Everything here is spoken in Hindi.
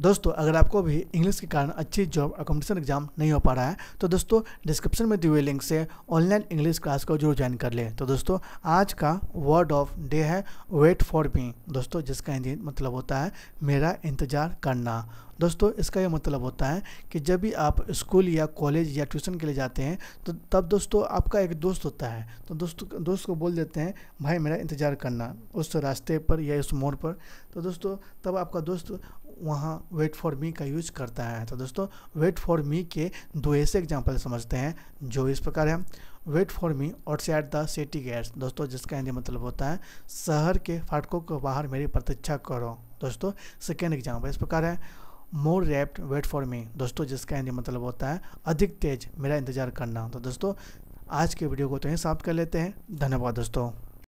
दोस्तों अगर आपको भी इंग्लिश के कारण अच्छी जॉब अकोमोडेशन एग्जाम नहीं हो पा रहा है तो दोस्तों डिस्क्रिप्शन में दिए हुए लिंक से ऑनलाइन इंग्लिश क्लास को जरूर ज्वाइन कर लें तो दोस्तों आज का वर्ड ऑफ डे है वेट फॉर मी दोस्तों जिसका हिंदी मतलब होता है मेरा इंतज़ार करना दोस्तों इसका यह मतलब होता है कि जब भी आप स्कूल या कॉलेज या ट्यूशन के लिए जाते हैं तो तब दोस्तों आपका एक दोस्त होता है तो दोस्त दोस्त को बोल देते हैं भाई मेरा इंतज़ार करना उस रास्ते पर या उस मोड़ पर तो दोस्तों तब आपका दोस्त वहाँ वेट फॉर मी का यूज करता है तो दोस्तों वेट फॉर मी के दो ऐसे एग्जाम्पल समझते हैं जो इस प्रकार है वेट फॉर मी और सैट द सिटी गेट्स दोस्तों जिसका हिंदी मतलब होता है शहर के फाटकों के बाहर मेरी प्रतीक्षा करो दोस्तों सेकेंड एग्जाम्पल इस प्रकार है मोर रैप्ड वेट फॉर मी दोस्तों जिसका हिंदी मतलब होता है अधिक तेज मेरा इंतजार करना तो दोस्तों आज के वीडियो को तो यही साफ कर लेते हैं धन्यवाद दोस्तों